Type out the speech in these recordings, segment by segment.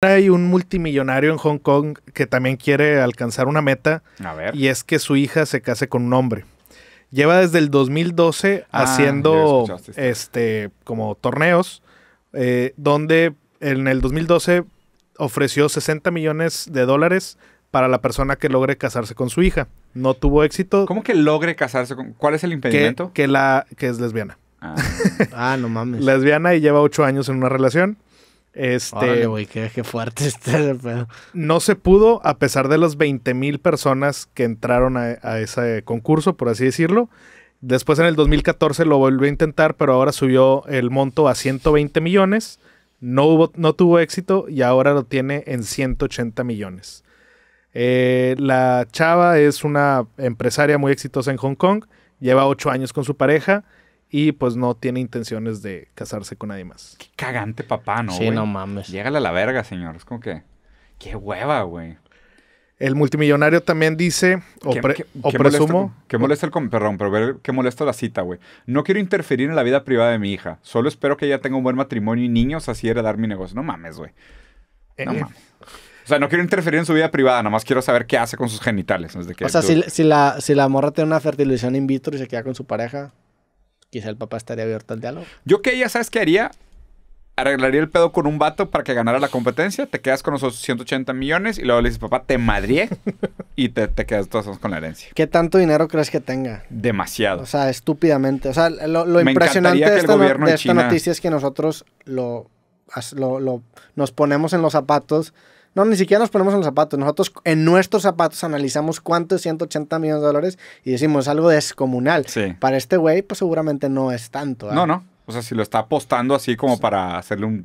Hay un multimillonario en Hong Kong que también quiere alcanzar una meta. Y es que su hija se case con un hombre. Lleva desde el 2012 ah, haciendo este como torneos eh, donde en el 2012 ofreció 60 millones de dólares para la persona que logre casarse con su hija. No tuvo éxito. ¿Cómo que logre casarse con? ¿Cuál es el impedimento? Que, la que es lesbiana. Ah. ah no mames. Lesbiana y lleva 8 años en una relación. Este, qué, fuerte No se pudo, a pesar de las 20 mil personas que entraron a, ese concurso, por así decirlo. Después en el 2014 lo volvió a intentar, pero ahora subió el monto a 120 millones. No, hubo, no tuvo éxito y ahora lo tiene en 180 millones. Eh, la chava es una empresaria muy exitosa en Hong Kong. Lleva 8 años con su pareja y pues no tiene intenciones de casarse con nadie más. Qué cagante papá, ¿no? Sí, no mames. Llégale a la verga, señor. Es como que. Qué hueva, güey. El multimillonario también dice, o, presumo. que qué molesta el pero qué molesta la cita, güey. No quiero interferir en la vida privada de mi hija. Solo espero que ella tenga un buen matrimonio y niños, así heredar mi negocio. No mames, güey. Eh, no eh. mames. O sea, no quiero interferir en su vida privada, más quiero saber qué hace con sus genitales. o sea, si, si, la, si la morra tiene una fertilización in vitro y se queda con su pareja, quizá el papá estaría abierto al diálogo. Yo que ya sabes qué haría, arreglaría el pedo con un vato para que ganara la competencia, te quedas con esos 180 millones y luego le dices, papá, te madrié y te, quedas todos con la herencia. ¿Qué tanto dinero crees que tenga? Demasiado. O sea, estúpidamente. O sea, lo, impresionante de, esta, noticia es que nosotros lo, lo, lo, nos ponemos en los zapatos no, ni siquiera nos ponemos en los zapatos. Nosotros en nuestros zapatos analizamos cuánto es 180 millones de dólares y decimos es algo descomunal. Para este güey, pues seguramente no es tanto. ¿eh? No, no. O sea, si lo está apostando así como para hacerle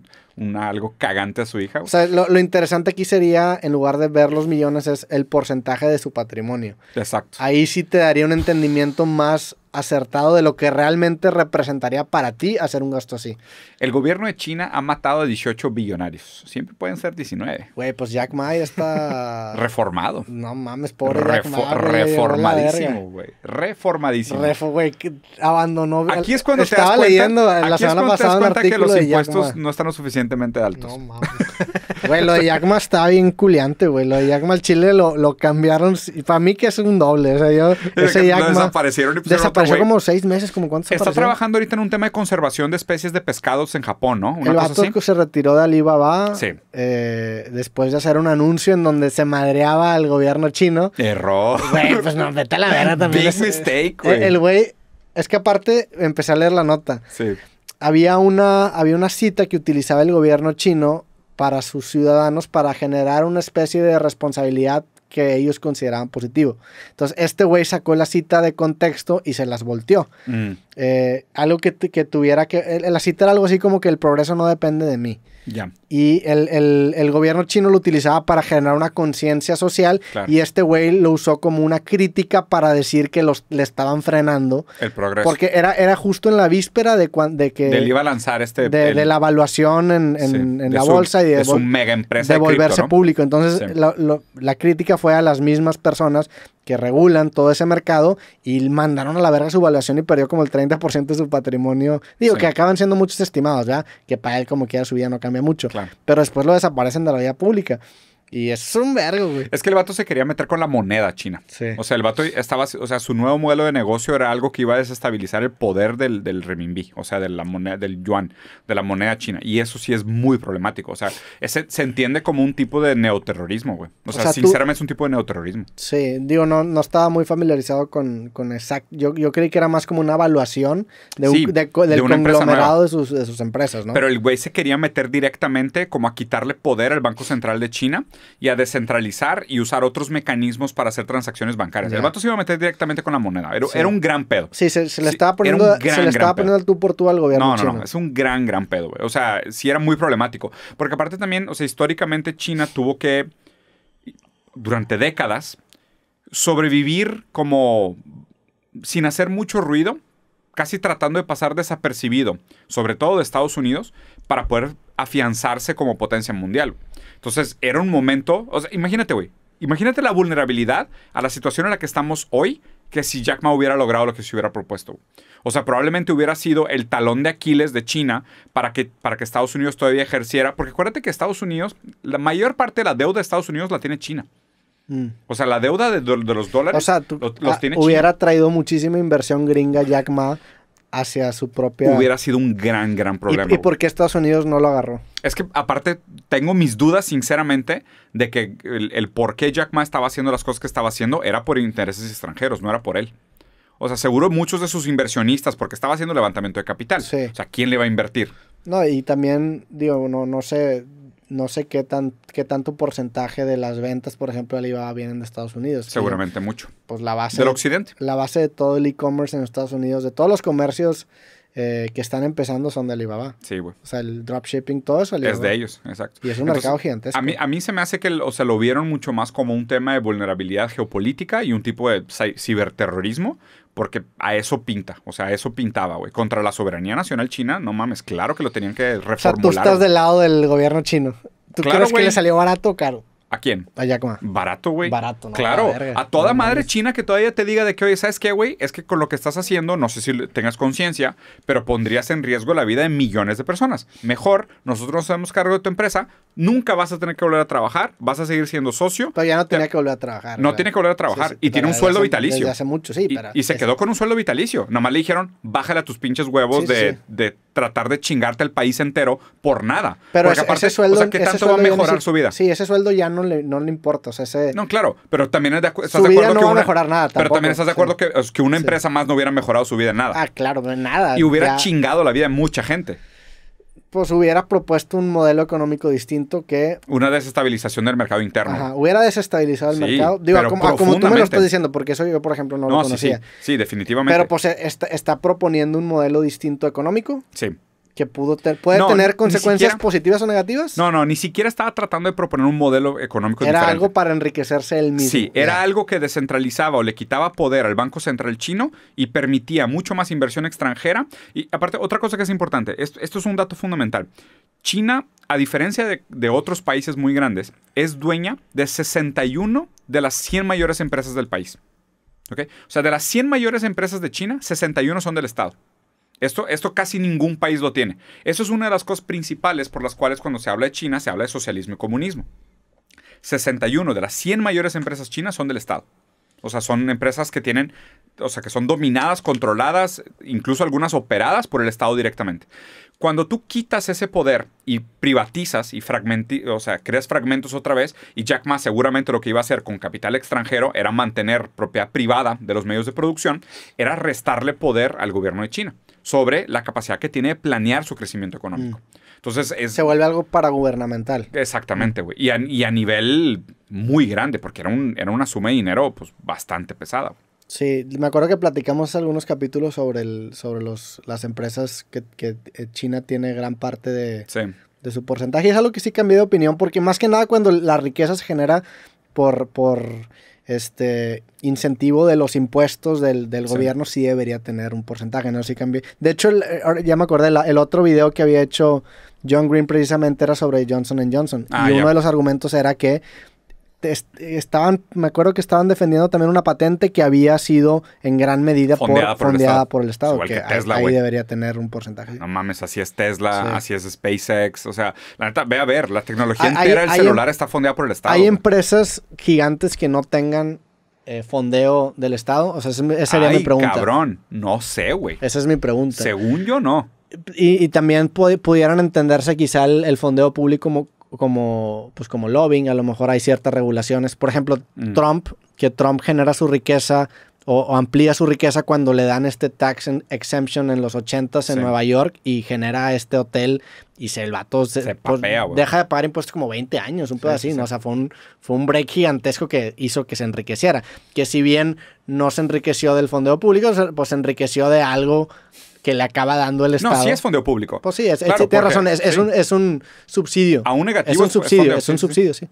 algo cagante a su hija. O sea, lo, interesante aquí sería, en lugar de ver los millones, es el porcentaje de su patrimonio. Exacto. Ahí sí te daría un entendimiento más acertado de lo que realmente representaría para ti hacer un gasto así. El gobierno de China ha matado a 18 billonarios. Siempre pueden ser 19. Güey, pues Jack Ma está... Reformado. No mames, pobre Jack Ma. reformadísimo, güey. Reformadísimo. güey, abandonó... Aquí es cuando te das cuenta... leyendo la semana pasada un que los impuestos no están lo suficientemente altos. No mames. Güey, lo de Yakma está bien culiante, güey. Lo de Yakma al chile lo, lo cambiaron. Para mí que es un doble. O sea, yo. Ese Yakma. desaparecieron y Desapareció como seis meses, como cuántos Está trabajando ahorita en un tema de conservación de especies de pescados en Japón, ¿no? el cosa se retiró de Alibaba. Sí. Eh, después de hacer un anuncio en donde se madreaba al gobierno chino. Error. Güey, pues no, vete a la verga también. Big mistake, eh, güey. El güey. Es que aparte empecé a leer la nota. Sí. Había una, había una cita que utilizaba el gobierno chino para sus ciudadanos para generar una especie de responsabilidad que ellos consideraban positivo. Entonces, este güey sacó la cita de contexto y se las volteó. Mm. Eh, algo que, que, tuviera que. La cita era algo así como que el progreso no depende de mí. Ya. Y el, el, gobierno chino lo utilizaba para generar una conciencia social. Y este güey lo usó como una crítica para decir que los, le estaban frenando. El progreso. Porque era, era justo en la víspera de, cuan, de que. iba a lanzar este. De, la evaluación en, en, la bolsa y de. Es mega empresa. De, volverse cripto, ¿no? público. Entonces, la, la crítica fue a las mismas personas que regulan todo ese mercado y mandaron a la verga su valuación y perdió como el 30% de su patrimonio. Digo, que acaban siendo muchos estimados, ya Que para él como quiera su vida no cambia mucho. Pero después lo desaparecen de la vida pública. Y es un vergo, güey. Es que el vato se quería meter con la moneda china. Sí. O sea, el vato estaba, o sea, su nuevo modelo de negocio era algo que iba a desestabilizar el poder del, del renminbi, o sea, de la moneda, del yuan, de la moneda china. Y eso sí es muy problemático. O sea, ese se entiende como un tipo de neoterrorismo, güey. O, sea, sinceramente es un tipo de neoterrorismo. Sí, digo, no, no estaba muy familiarizado con, con exacto. Yo, creí que era más como una evaluación de un, del conglomerado sus, de sus empresas, ¿no? Pero el güey se quería meter directamente como a quitarle poder al Banco Central de China y a descentralizar y usar otros mecanismos para hacer transacciones bancarias. El vato se iba a meter directamente con la moneda. Era, era un gran pedo. Sí, se, le estaba poniendo, al tú por tú al gobierno. No, no, no. Es un gran, gran pedo, O sea, sí era muy problemático. Porque aparte también, o sea, históricamente China tuvo que, durante décadas, sobrevivir como sin hacer mucho ruido, casi tratando de pasar desapercibido, sobre todo de Estados Unidos, para poder afianzarse como potencia mundial. Entonces, era un momento, o sea, imagínate, güey, imagínate la vulnerabilidad a la situación en la que estamos hoy que si Jack Ma hubiera logrado lo que se hubiera propuesto. O sea, probablemente hubiera sido el talón de Aquiles de China para que, para que Estados Unidos todavía ejerciera. Porque acuérdate que Estados Unidos, la mayor parte de la deuda de Estados Unidos la tiene China. Mm. O sea, la deuda de, los dólares o sea, tú, los, ah, Hubiera traído muchísima inversión gringa Jack Ma hacia su propia... Hubiera sido un gran, gran problema. ¿Y, por qué Estados Unidos no lo agarró? Es que aparte tengo mis dudas, sinceramente, de que el, por qué Jack Ma estaba haciendo las cosas que estaba haciendo era por intereses extranjeros, no era por él. O sea, seguro muchos de sus inversionistas, porque estaba haciendo levantamiento de capital. Sí. O sea, ¿quién le va a invertir? No, y también, digo, no, no sé, no sé qué, tan, qué tanto porcentaje de las ventas, por ejemplo, de Alibaba vienen de Estados Unidos. Seguramente mucho. Pues la base. Del occidente. La base de todo el e-commerce en Estados Unidos, de todos los comercios eh, que están empezando son de Alibaba. Sí, güey. O sea, el dropshipping, todo eso Es de ellos, exacto. Y es un mercado gigantesco. A mí, se me hace que, o sea, lo vieron mucho más como un tema de vulnerabilidad geopolítica y un tipo de ciberterrorismo, porque a eso pinta, o sea, a eso pintaba, güey. Contra la soberanía nacional china, no mames, claro que lo tenían que reformular. O sea, tú estás del lado del gobierno chino. ¿Tú crees que le salió barato o caro? ¿A quién? A Barato, güey. Barato, ¿no? Claro. A, toda madre china que todavía te diga de que, oye, ¿sabes qué, güey? Es que con lo que estás haciendo, no sé si tengas conciencia, pero pondrías en riesgo la vida de millones de personas. Mejor, nosotros nos hacemos cargo de tu empresa, nunca vas a tener que volver a trabajar, vas a seguir siendo socio. ya no tenía que volver a trabajar. No tiene que volver a trabajar. y tiene un sueldo vitalicio. Desde hace mucho, sí. y, se quedó con un sueldo vitalicio. Nada más le dijeron, bájale a tus pinches huevos de, tratar de chingarte el país entero por nada. Pero Porque aparte, sueldo... O sea, ¿qué tanto va a mejorar su vida? Sí, ese sueldo ya no no le, importa. O sea, ese, no, claro, pero también es de, estás de acuerdo no mejorar nada. Pero también estás de acuerdo que, una empresa más no hubiera mejorado su vida en nada. Ah, claro, nada. Y hubiera chingado la vida de mucha gente. Pues hubiera propuesto un modelo económico distinto que... Una desestabilización del mercado interno. Ajá, hubiera desestabilizado el mercado. Digo, como, tú me lo estás diciendo, porque eso yo, por ejemplo, no, lo conocía. Sí, definitivamente. Pero pues e, está proponiendo un modelo distinto económico. Sí que pudo puede tener consecuencias positivas o negativas. No, no, ni siquiera estaba tratando de proponer un modelo económico. Era algo para enriquecerse él mismo. Sí, era algo que descentralizaba o le quitaba poder al Banco Central chino y permitía mucho más inversión extranjera. Y aparte, otra cosa que es importante, esto, es un dato fundamental. China, a diferencia de, otros países muy grandes, es dueña de 61 de las 100 mayores empresas del país. ¿Okay? O sea, de las 100 mayores empresas de China, 61 son del Estado. Esto, esto casi ningún país lo tiene. Eso es una de las cosas principales por las cuales cuando se habla de China se habla de socialismo y comunismo. 61 de las 100 mayores empresas chinas son del Estado. O sea, son empresas que tienen, o sea, que son dominadas, controladas, incluso algunas operadas por el Estado directamente. Cuando tú quitas ese poder y privatizas y fragmenti o sea, creas fragmentos otra vez, y Jack Ma seguramente lo que iba a hacer con capital extranjero era mantener propiedad privada de los medios de producción, era restarle poder al gobierno de China sobre la capacidad que tiene de planear su crecimiento económico. Mm. Entonces es, Se vuelve algo para gubernamental. Exactamente, güey. Y, a, nivel muy grande, porque era, un, era una suma de dinero pues, bastante pesada. Sí, me acuerdo que platicamos algunos capítulos sobre, el, sobre las empresas que, eh, China tiene gran parte de, de su porcentaje. Y es algo que sí cambié de opinión, porque más que nada cuando la riqueza se genera por este incentivo de los impuestos del, gobierno sí debería tener un porcentaje, ¿no? De hecho, eh, ya me acordé, el otro video que había hecho John Green precisamente era sobre Johnson Johnson. Ah, y uno de los argumentos era que estaban, me acuerdo que estaban defendiendo también una patente que había sido en gran medida fondeada por, el Estado, que, ahí, debería tener un porcentaje. No mames, así es Tesla, así es SpaceX, o sea, la neta, ve a ver, la tecnología entera el celular em- está fondeada por el Estado. Hay empresas gigantes que no tengan eh, fondeo del Estado, o sea, esa sería mi pregunta. cabrón, no sé, güey. Esa es mi pregunta. Según yo, no. Y, también pudieran entenderse quizá el fondeo público como, como, pues como lobbying, a lo mejor hay ciertas regulaciones. Por ejemplo, mm. Trump, que Trump genera su riqueza o, amplía su riqueza cuando le dan este tax exemption en los 80 en Nueva York y genera este hotel y se el vato se, pues, deja de pagar impuestos como 20 años, un pedo así, O sea, fue un, fue un break gigantesco que hizo que se enriqueciera. Que si bien no se enriqueció del fondeo público, pues se enriqueció de algo que le acaba dando el Estado. No, sí es fondeo público. Pues sí, es, tienes razón, es, un, es, un, subsidio. Aún negativo. Es un subsidio, es, un subsidio, sí.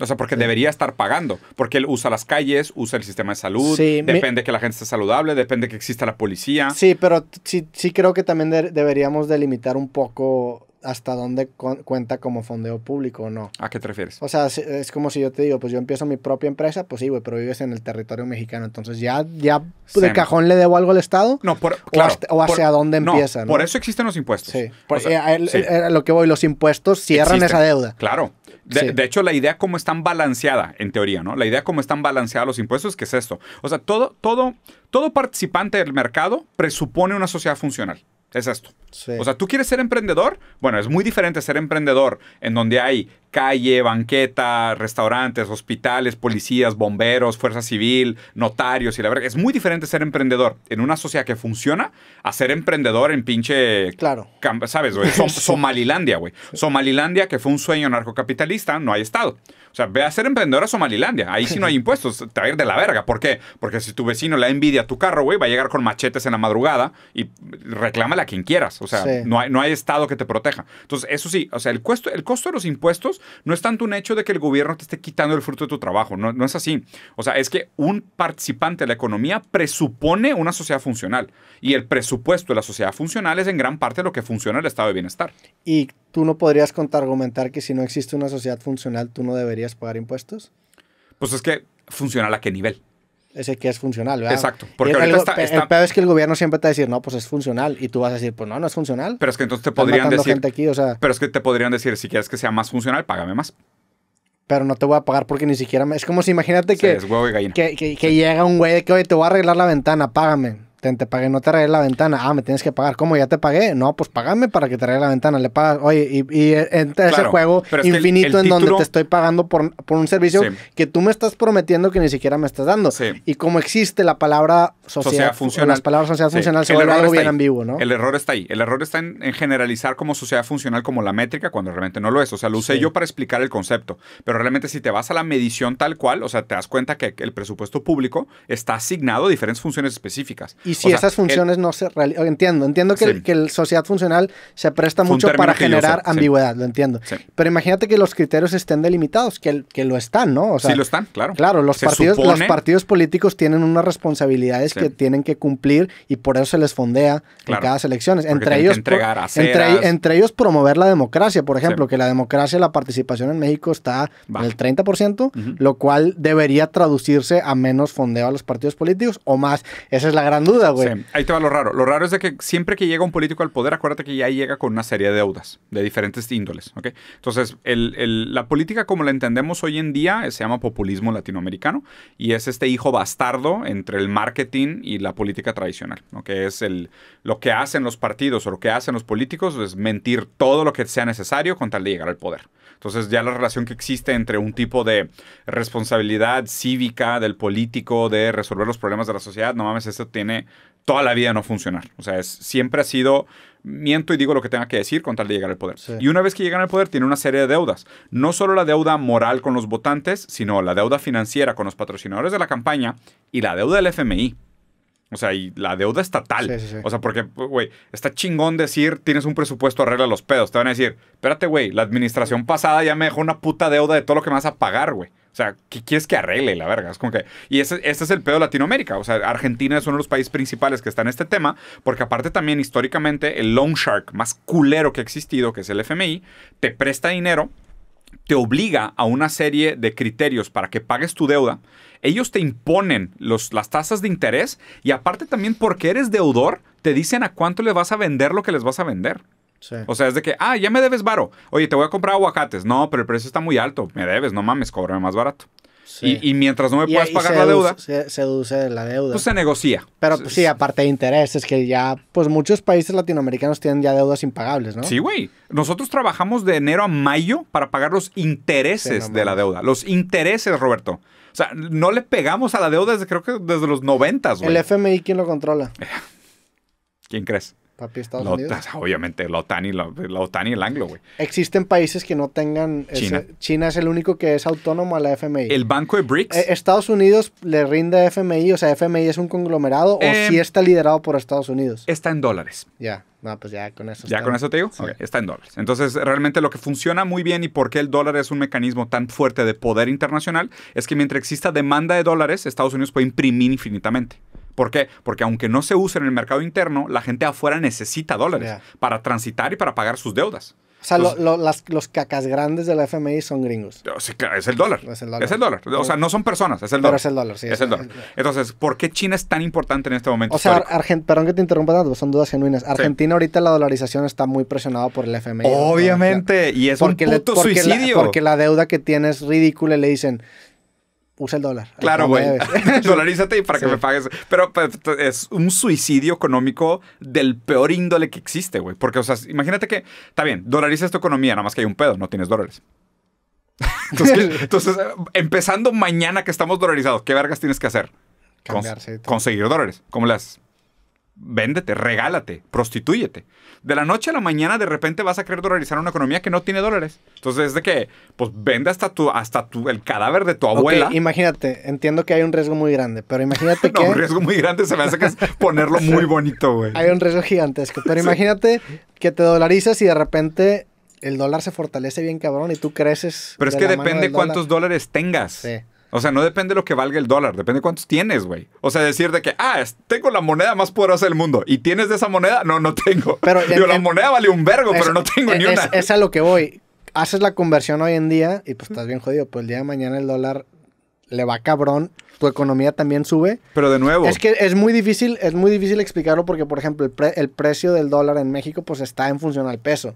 O sea, porque debería estar pagando, porque él usa las calles, usa el sistema de salud, depende que la gente esté saludable, depende que exista la policía. Sí, pero sí, creo que también deberíamos delimitar un poco hasta dónde cuenta como fondeo público o no. ¿A qué te refieres? O sea, es como si yo te digo, pues yo empiezo mi propia empresa, pues sí, güey, pero vives en el territorio mexicano, entonces ya, ya de cajón le debo algo al Estado. No, por, o, o hacia dónde empieza. No, Por eso existen los impuestos. Sí, por, eso lo que voy, los impuestos cierran esa deuda. Claro. De, hecho, la idea como están balanceada, en teoría, ¿no? La idea como están balanceados los impuestos, que es esto. O sea, todo, todo, todo participante del mercado presupone una sociedad funcional. Es esto. O sea, tú quieres ser emprendedor. Bueno, es muy diferente ser emprendedor en donde hay calle, banqueta, restaurantes, hospitales, policías, bomberos, fuerza civil, notarios y la verga Es muy diferente ser emprendedor en una sociedad que funciona a ser emprendedor en pinche... Claro. ¿Sabes, Somalilandia, güey. Somalilandia, que fue un sueño narcocapitalista, no hay Estado. O sea, ve a ser emprendedor a Somalilandia. Ahí sí no hay impuestos. Te va a ir de la verga. ¿Por qué? Porque si tu vecino le envidia a tu carro, güey, va a llegar con machetes en la madrugada y reclámala a quien quieras. O sea, no, hay, no hay Estado que te proteja. Entonces, eso sí, o sea, el el costo de los impuestos no es tanto un hecho de que el gobierno te esté quitando el fruto de tu trabajo, no, no es así. O sea, es que un participante de la economía presupone una sociedad funcional y el presupuesto de la sociedad funcional es en gran parte lo que funciona el estado de bienestar. ¿Y tú no podrías contraargumentar que si no existe una sociedad funcional, tú no deberías pagar impuestos? Pues es que funciona a qué nivel ese que es funcional, ¿verdad? Exacto. Porque el, peor es que el gobierno siempre te va a decir, no, pues es funcional. Y tú vas a decir, pues no, no es funcional. Pero es que entonces te podrían decir. Pero es que te podrían decir, si quieres que sea más funcional, págame más. Pero no te voy a pagar porque ni siquiera Es como si imagínate que. Que, llega un güey que, oye, te voy a arreglar la ventana, págame te, te, pagué, no te arreglé la ventana. Ah, me tienes que pagar. ¿Cómo? ¿Ya te pagué? No, pues pagame para que te arregle la ventana. Le pagas. Oye, y, e, entra ese juego infinito en donde te estoy pagando por, por un servicio que tú me estás prometiendo que ni siquiera me estás dando. Y como existe la palabra sociedad, sociedad funcional. Las palabras sociedad funcional se vuelve algo bien ambiguo, ¿no? El error está ahí. El error está en, en, generalizar como sociedad funcional como la métrica cuando realmente no lo es. O sea, lo usé yo para explicar el concepto. Pero realmente si te vas a la medición tal cual, o sea, te das cuenta que el presupuesto público está asignado a diferentes funciones específicas. Y si esas funciones no se realizan, entiendo, entiendo que, el, sociedad funcional se presta mucho para generar ambigüedad, lo entiendo. Pero imagínate que los criterios estén delimitados, que, que lo están, ¿no? sí, lo están, claro. Claro, los partidos, los partidos políticos tienen unas responsabilidades que tienen que cumplir y por eso se les fondea en cada elecciones. entre ellos, entre, ellos promover la democracia, por ejemplo, que la democracia, la participación en México está en el 30%, lo cual debería traducirse a menos fondeo a los partidos políticos o más. Esa es la gran duda Ahí te va lo raro. Lo raro es de que siempre que llega un político al poder, acuérdate que ya llega con una serie de deudas de diferentes índoles, Entonces, la política como la entendemos hoy en día eh, se llama populismo latinoamericano y es este hijo bastardo entre el marketing y la política tradicional, Que es el, lo que hacen los partidos o lo que hacen los políticos es mentir todo lo que sea necesario con tal de llegar al poder. Entonces ya la relación que existe entre un tipo de responsabilidad cívica del político de resolver los problemas de la sociedad, no mames, eso tiene toda la vida no funcionar. O sea, es, siempre ha sido miento y digo lo que tenga que decir con tal de llegar al poder. Y una vez que llegan al poder, tiene una serie de deudas. No solo la deuda moral con los votantes, sino la deuda financiera con los patrocinadores de la campaña y la deuda del FMI. O sea, y la deuda estatal. o sea, porque, güey, está chingón decir, tienes un presupuesto, arregla los pedos. Te van a decir, espérate, güey, la administración pasada ya me dejó una puta deuda de todo lo que me vas a pagar, güey. O sea, ¿qué quieres que arregle la verga? Es como que. Y ese, es el pedo de Latinoamérica. O sea, Argentina es uno de los países principales que está en este tema, porque aparte también históricamente el loan shark más culero que ha existido, que es el FMI, te presta dinero te obliga a una serie de criterios para que pagues tu deuda. Ellos te imponen los, las tasas de interés y aparte también porque eres deudor, te dicen a cuánto le vas a vender lo que les vas a vender. O sea, es de que, ah, ya me debes varo. Oye, te voy a comprar aguacates. No, pero el precio está muy alto. Me debes, no mames, cóbrame más barato. Y, mientras no me puedas pagar la deuda. Se, seduce la deuda. Pues se negocia. Pero pues, sí, aparte de intereses, que ya, pues muchos países latinoamericanos tienen ya deudas impagables, ¿no? Sí, güey. Nosotros trabajamos de enero a mayo para pagar los intereses de la deuda. Los intereses, Roberto. O sea, no le pegamos a la deuda desde creo que desde los noventas, güey. ¿El FMI quién lo controla? ¿Quién crees? Papi, Estados Unidos. Obviamente, la OTAN, y la, y el anglo, güey. Existen países que no tengan. China. China es el único que es autónomo a la FMI. El banco de BRICS. E, Estados Unidos le rinde a FMI, o sea, FMI es un conglomerado o em, sí está liderado por Estados Unidos. Está en dólares. Ya. No, pues ya con eso. ¿Ya con eso te digo? está en dólares. Entonces, realmente lo que funciona muy bien y por qué el dólar es un mecanismo tan fuerte de poder internacional es que mientras exista demanda de dólares, Estados Unidos puede imprimir infinitamente. ¿Por qué? Porque aunque no se use en el mercado interno, la gente afuera necesita dólares para transitar y para pagar sus deudas. O sea, los cacas grandes de la FMI son gringos. Oh, es el dólar. Es el dólar. Es el dólar. O sea, no son personas, es el dólar. Pero es el dólar, sí. Es, el dólar. Entonces, ¿por qué China es tan importante en este momento? O sea, perdón que te interrumpa son dudas genuinas. Argentina ahorita la dolarización está muy presionada por el FMI. Obviamente, y es porque un puto suicidio. porque la deuda que tiene es ridícula y le dicen, usa el dólar. Claro, güey. Dolarízate y para que me pagues. Pero pues, es un suicidio económico del peor índole que existe, güey. Porque, o sea, imagínate que, está bien, dolarizas tu economía, nada más que hay un pedo, no tienes dólares. entonces, empezando mañana que estamos dolarizados, ¿qué vergas tienes que hacer? conseguir dólares. ¿Cómo las? véndete, regálate, prostitúyete De la noche a la mañana de repente vas a querer dolarizar una economía que no tiene dólares. Entonces es de que, pues vende hasta tu, hasta tu, el cadáver de tu abuela. imagínate, entiendo que hay un riesgo muy grande, pero imagínate que... un riesgo muy grande se me hace que es ponerlo muy bonito, güey. Hay un riesgo gigantesco, pero imagínate que te dolarizas y de repente el dólar se fortalece bien cabrón y tú creces. Pero es que depende cuántos dólares tengas. Sí. O sea, no depende de lo que valga el dólar, depende de cuántos tienes, güey. O sea, decir de que, ah, tengo la moneda más poderosa del mundo y tienes de esa moneda, no, no tengo. Pero Digo, la moneda vale un vergo, pero no tengo es, ni una. Es, a lo que voy. Haces la conversión hoy en día y pues estás bien jodido. Pues el día de mañana el dólar le va cabrón, tu economía también sube. Pero de nuevo. Es que es muy difícil, es muy difícil explicarlo porque, por ejemplo, el, precio del dólar en México pues está en función al peso.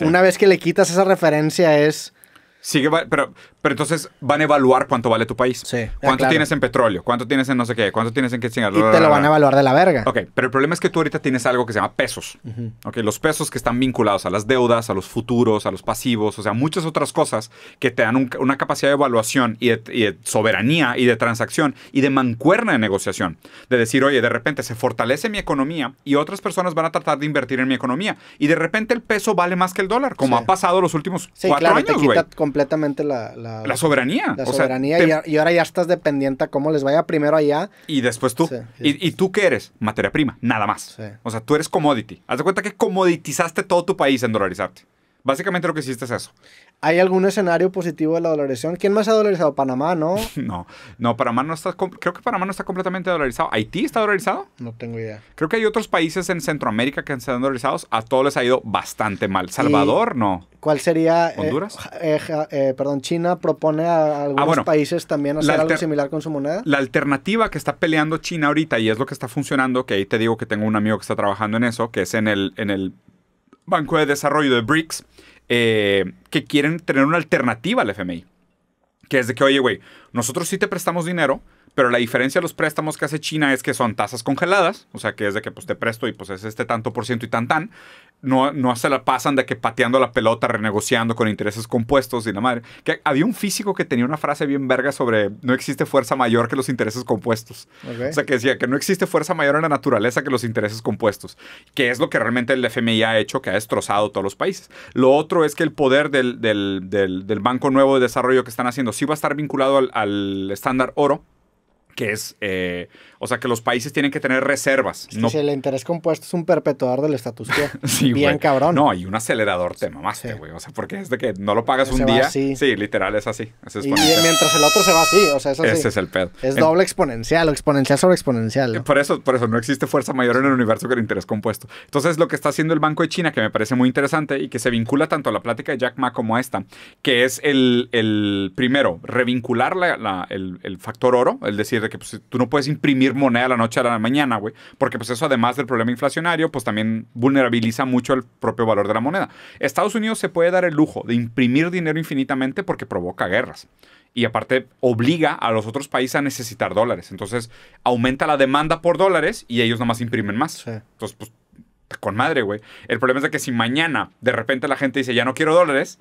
Una vez que le quitas esa referencia es Sigue, pero, pero entonces van a evaluar cuánto vale tu país. Sí, ah, ¿Cuánto tienes en petróleo? ¿Cuánto tienes en no sé qué? ¿Cuánto tienes en qué Y te lo van a evaluar de la verga. Ok, pero el problema es que tú ahorita tienes algo que se llama pesos. Ok, los pesos que están vinculados a las deudas, a los futuros, a los pasivos, o sea, muchas otras cosas que te dan una capacidad de evaluación y de, soberanía y de transacción y de mancuerna de negociación. De decir, oye, de repente se fortalece mi economía y otras personas van a tratar de invertir en mi economía. Y de repente el peso vale más que el dólar, como ha pasado los últimos cuatro años, güey completamente la, la, soberanía. La soberanía y, ahora ya estás dependiente a cómo les vaya primero allá. Y después tú. Y, tú qué eres? Materia prima, nada más. O sea, tú eres commodity. Haz de cuenta que comoditizaste todo tu país en dolarizarte. Básicamente lo que hiciste es eso. ¿Hay algún escenario positivo de la dolarización? ¿Quién más ha dolarizado? Panamá, ¿no? no, no, Panamá no está, creo que Panamá no está completamente dolarizado. ¿Haití está dolarizado? No tengo idea. Creo que hay otros países en Centroamérica que están dolarizados. A todos les ha ido bastante mal. Salvador, no. ¿Cuál sería? Eh, Honduras. Eh, eh, perdón, China propone a algunos países también hacer algo similar con su moneda. La alternativa que está peleando China ahorita y es lo que está funcionando, que ahí te digo que tengo un amigo que está trabajando en eso, que es en el, en el Banco de Desarrollo de BRICS, eh, que quieren tener una alternativa al FMI. Que es de que, oye, güey, nosotros sí te prestamos dinero, pero la diferencia de los préstamos que hace China es que son tasas congeladas, o sea que es de que pues te presto y pues es este tanto por ciento y tan tan. No, no se la pasan de que pateando la pelota, renegociando con intereses compuestos y la madre. Que había un físico que tenía una frase bien verga sobre no existe fuerza mayor que los intereses compuestos. O sea que decía que no existe fuerza mayor en la naturaleza que los intereses compuestos, que es lo que realmente el FMI ha hecho, que ha destrozado todos los países. Lo otro es que el poder del, del Banco Nuevo de Desarrollo que están haciendo sí va a estar vinculado al estándar oro que es, eh, o sea, que los países tienen que tener reservas. Si el interés compuesto es un perpetuador del estatus quo. Bien cabrón. No, hay un acelerador te mamaste, güey. O sea, porque es de que no lo pagas un día. Sí, literal, es así. y, mientras el otro se va así, o sea, es así. Ese es el pedo. Es doble exponencial, o exponencial sobre exponencial. Por eso, por eso, no existe fuerza mayor en el universo que el interés compuesto. Entonces, lo que está haciendo el Banco de China, que me parece muy interesante y que se vincula tanto a la plática de Jack Ma como a esta, que es el, primero, revincular el, factor oro, el decir, que pues, tú no puedes imprimir moneda a la noche a la mañana, güey, porque pues eso además del problema inflacionario, pues también vulnerabiliza mucho el propio valor de la moneda. Estados Unidos se puede dar el lujo de imprimir dinero infinitamente porque provoca guerras y aparte obliga a los otros países a necesitar dólares. Entonces aumenta la demanda por dólares y ellos nomás imprimen más. Entonces, pues, con madre, güey. El problema es de que si mañana de repente la gente dice, ya no quiero dólares,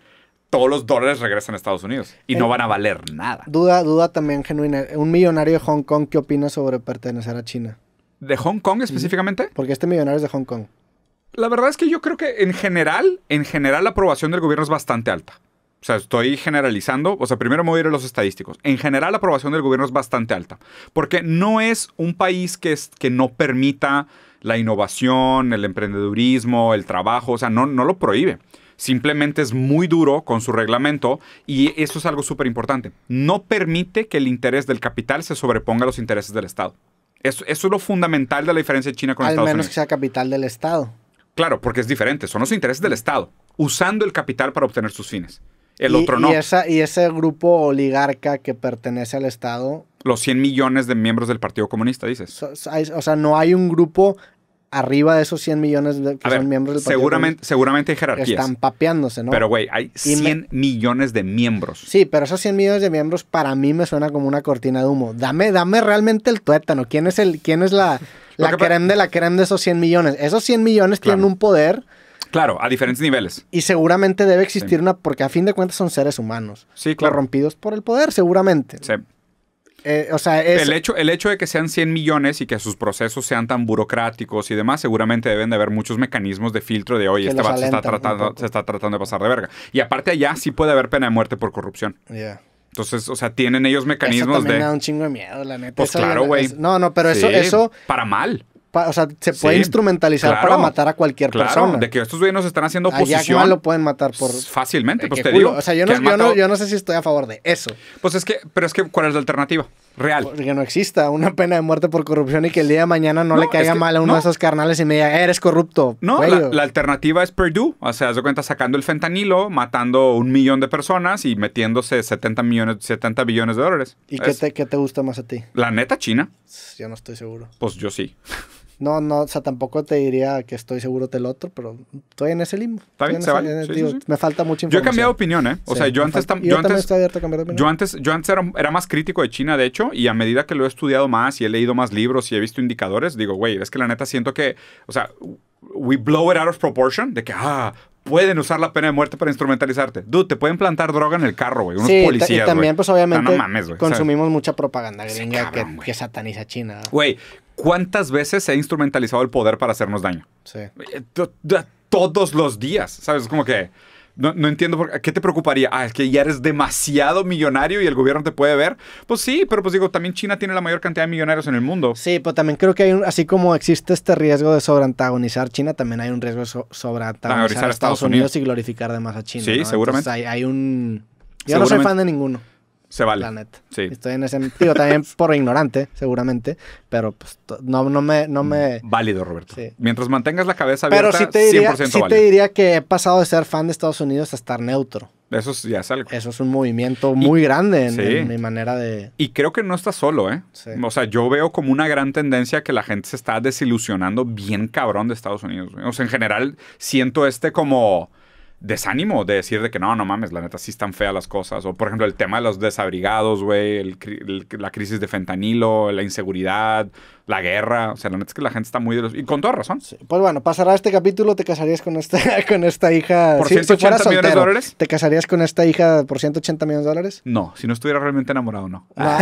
todos los dólares regresan a Estados Unidos y no eh, van a valer nada. Duda, duda también genuina. Un millonario de Hong Kong, ¿qué opina sobre pertenecer a China? ¿De Hong Kong específicamente? Porque este millonario es de Hong Kong. La verdad es que yo creo que en general, en general la aprobación del gobierno es bastante alta. O sea, estoy generalizando. O sea, primero me voy a ir a los estadísticos. En general, la aprobación del gobierno es bastante alta. Porque no es un país que, que no permita la innovación, el emprendedurismo, el trabajo. O sea, no, no lo prohíbe. Simplemente es muy duro con su reglamento y eso es algo súper importante. No permite que el interés del capital se sobreponga a los intereses del Estado. Eso, es lo fundamental de la diferencia de China con Estados Unidos. Al menos que sea capital del Estado. Claro, porque es diferente. Son los intereses del Estado, usando el capital para obtener sus fines. El otro no. Y, y ese grupo oligarca que pertenece al Estado los 100 millones de miembros del Partido Comunista, dices. O sea, no hay un grupo arriba de esos 100 millones de, que son miembros del Partido seguramente, Seguramente hay jerarquías. Están papeándose, ¿no? Pero, güey, hay 100 millones de miembros. Sí, pero esos 100 millones de miembros para mí me suena como una cortina de humo. Dame, dame realmente el tuétano. ¿Quién es, el, quién es la, la de la de esos 100 millones? Esos 100 millones tienen un poder... Claro, a diferentes niveles. Y seguramente debe existir una, porque a fin de cuentas son seres humanos. Sí, claro. Corrompidos por el poder, seguramente. Sí. Eh, o sea, el, hecho, el hecho de que sean 100 millones y que sus procesos sean tan burocráticos y demás, seguramente deben de haber muchos mecanismos de filtro de, oye, este se está, tratando, se está tratando de pasar de verga. Y aparte allá sí puede haber pena de muerte por corrupción. Entonces, o sea, tienen ellos mecanismos de... da un chingo de miedo, la neta. Pues claro, güey. No, no, pero eso, eso. Para mal o sea, se puede instrumentalizar para matar a cualquier persona. De que estos güeyes están haciendo oposición. lo pueden matar por. Fácilmente, eh, pues te digo. O sea, yo no, sé si estoy a favor de eso. Pues es que, pero es que, ¿cuál es la alternativa? Real. Que no exista una pena de muerte por corrupción y que el día de mañana no, le caiga mal a uno de esos carnales y me diga, eres corrupto. No, la, alternativa es Purdue. O sea, haz de cuenta sacando el fentanilo, matando un millón de personas y metiéndose 70 millones, 70 billones de dólares. ¿Y qué te gusta más a ti? La neta, China. Yo no estoy seguro. Pues yo sí. No, no, o sea, tampoco te diría que estoy seguro del otro, pero estoy en ese limbo. Está bien, se Me falta mucha información. Yo he cambiado de opinión, ¿eh? O sea, yo antes, yo, antes Yo antes, era, más crítico de China, de hecho, y a medida que lo he estudiado más y he leído más libros y he visto indicadores, digo, güey, es que la neta siento que, o sea, we blow it out of proportion, de que, ah, pueden usar la pena de muerte para instrumentalizarte. Dude, te pueden plantar droga en el carro, güey. Unos sí, policías. Y también, pues ah, obviamente, consumimos mucha propaganda gringa que, que, sataniza a China. Güey, ¿Cuántas veces se ha instrumentalizado el poder para hacernos daño? Sí. Eh, todos los días, ¿sabes? Como que... No, entiendo por qué te preocuparía. Ah, es que ya eres demasiado millonario y el gobierno te puede ver. Pues sí, pero pues digo, también China tiene la mayor cantidad de millonarios en el mundo. Sí, pero también creo que hay un, así como existe este riesgo de sobreantagonizar China, también hay un riesgo de sobreantagonizar Estados, Unidos, y glorificar además a China. Sí, seguramente. hay, un. Yo no soy fan de ninguno. Se vale. Estoy en ese sentido también por ignorante, seguramente, pero pues no, no, me, no me... Mm, válido, Roberto. Mientras mantengas la cabeza abierta, pero sí te diría, 100% sí te diría que he pasado de ser fan de Estados Unidos a estar neutro. Eso ya es algo. Eso es un movimiento muy grande en, mi manera de... Y creo que no estás solo, ¿eh? O sea, yo veo como una gran tendencia que la gente se está desilusionando bien cabrón de Estados Unidos. O sea, en general siento este como desánimo de decir de que no, no mames, la neta sí están feas las cosas. O por ejemplo, el tema de los desabrigados, güey, la crisis de fentanilo, la inseguridad, la guerra. O sea, la neta es que la gente está muy de los... Y con toda razón. pues bueno, pasará este capítulo, te casarías con esta, con esta hija... ¿Por 180 millones de dólares? ¿Te casarías con esta hija por 180 millones de dólares? No, si no estuviera realmente enamorado, no. no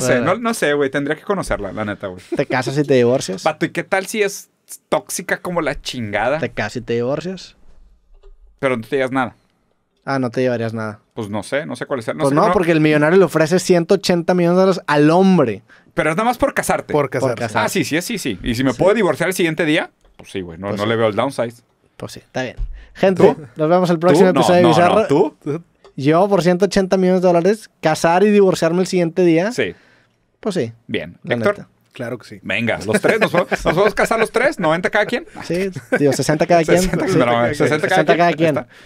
sé, no, sé, güey, tendría que conocerla, la neta, güey. ¿Te casas y te divorcias? pato ¿y qué tal si es tóxica como la chingada. Te casi te divorcias. Pero no te llevas nada. Ah, no te llevarías nada. Pues no sé, no sé cuál es. No pues no, porque el millonario le ofrece 180 millones de dólares al hombre. Pero es nada más por casarte. Por casarte. Ah, sí, sí, sí, sí. Y si me puedo divorciar el siguiente día, pues sí, güey. No, pues le veo el downside. Pues sí, está bien. Gente, nos vemos el próximo episodio de Bizarro. ¿Tú? Yo por 180 millones de dólares, casar y divorciarme el siguiente día. Sí. Pues sí. Bien. Héctor. Claro que sí. Venga, los tres, nos, nos vamos a casar los tres, 90 cada quien. Sí, digo, 60 cada quien. 60, 60, cada, quien.